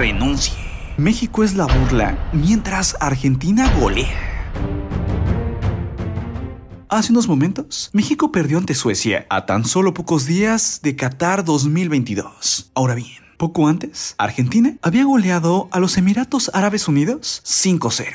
renuncie. México es la burla, mientras Argentina golea. Hace unos momentos, México perdió ante Suecia a tan solo pocos días de Qatar 2022. Ahora bien, poco antes, Argentina había goleado a los Emiratos Árabes Unidos 5-0.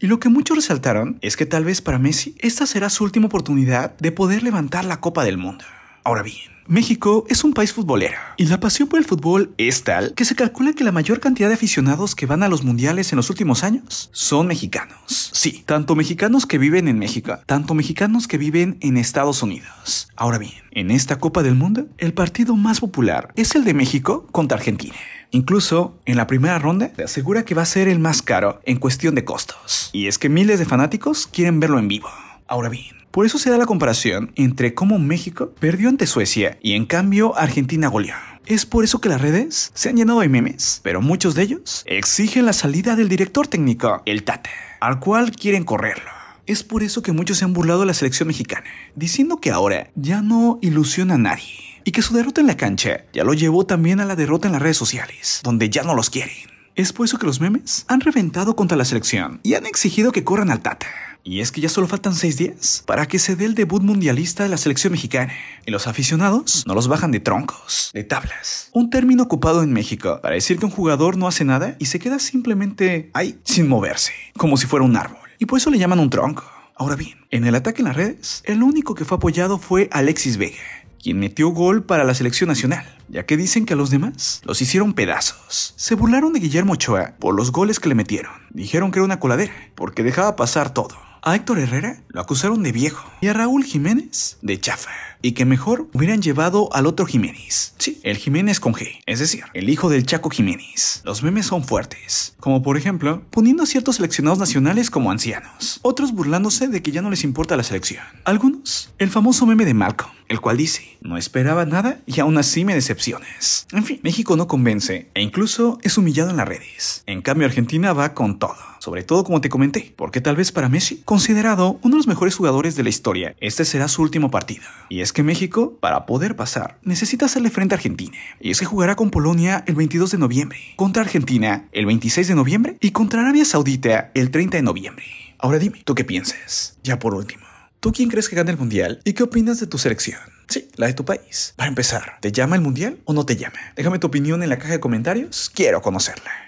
Y lo que muchos resaltaron es que tal vez para Messi esta será su última oportunidad de poder levantar la Copa del Mundo. Ahora bien, México es un país futbolero y la pasión por el fútbol es tal que se calcula que la mayor cantidad de aficionados que van a los mundiales en los últimos años son mexicanos. Sí, tanto mexicanos que viven en México, tanto mexicanos que viven en Estados Unidos. Ahora bien, en esta Copa del Mundo, el partido más popular es el de México contra Argentina. Incluso en la primera ronda te asegura que va a ser el más caro en cuestión de costos. Y es que miles de fanáticos quieren verlo en vivo. Ahora bien, por eso se da la comparación entre cómo México perdió ante Suecia y en cambio Argentina goleó. Es por eso que las redes se han llenado de memes, pero muchos de ellos exigen la salida del director técnico, el Tate, al cual quieren correrlo. Es por eso que muchos se han burlado de la selección mexicana, diciendo que ahora ya no ilusiona a nadie y que su derrota en la cancha ya lo llevó también a la derrota en las redes sociales, donde ya no los quieren. Es por eso que los memes han reventado contra la selección y han exigido que corran al Tata. Y es que ya solo faltan seis días para que se dé el debut mundialista de la selección mexicana. Y los aficionados no los bajan de troncos, de tablas. Un término ocupado en México para decir que un jugador no hace nada y se queda simplemente ahí, sin moverse, como si fuera un árbol. Y por eso le llaman un tronco. Ahora bien, en el ataque en las redes, el único que fue apoyado fue Alexis Vega, quien metió gol para la selección nacional, ya que dicen que a los demás los hicieron pedazos. Se burlaron de Guillermo Ochoa por los goles que le metieron. Dijeron que era una coladera, porque dejaba pasar todo. A Héctor Herrera lo acusaron de viejo y a Raúl Jiménez de chafa y que mejor hubieran llevado al otro Jiménez. Sí, el Jiménez con G, es decir, el hijo del Chaco Jiménez. Los memes son fuertes, como por ejemplo, poniendo a ciertos seleccionados nacionales como ancianos, otros burlándose de que ya no les importa la selección. Algunos, el famoso meme de Malcolm, el cual dice, no esperaba nada y aún así me decepciones. En fin, México no convence e incluso es humillado en las redes. En cambio, Argentina va con todo, sobre todo como te comenté, porque tal vez para Messi, considerado uno de los mejores jugadores de la historia, este será su último partido. Y es que México, para poder pasar, necesita hacerle frente a Argentina. Y es que jugará con Polonia el 22 de noviembre, contra Argentina el 26 de noviembre y contra Arabia Saudita el 30 de noviembre. Ahora dime, ¿tú qué piensas? Ya por último, ¿tú quién crees que gane el mundial y qué opinas de tu selección? Sí, la de tu país. Para empezar, ¿te llama el mundial o no te llama? Déjame tu opinión en la caja de comentarios, quiero conocerla.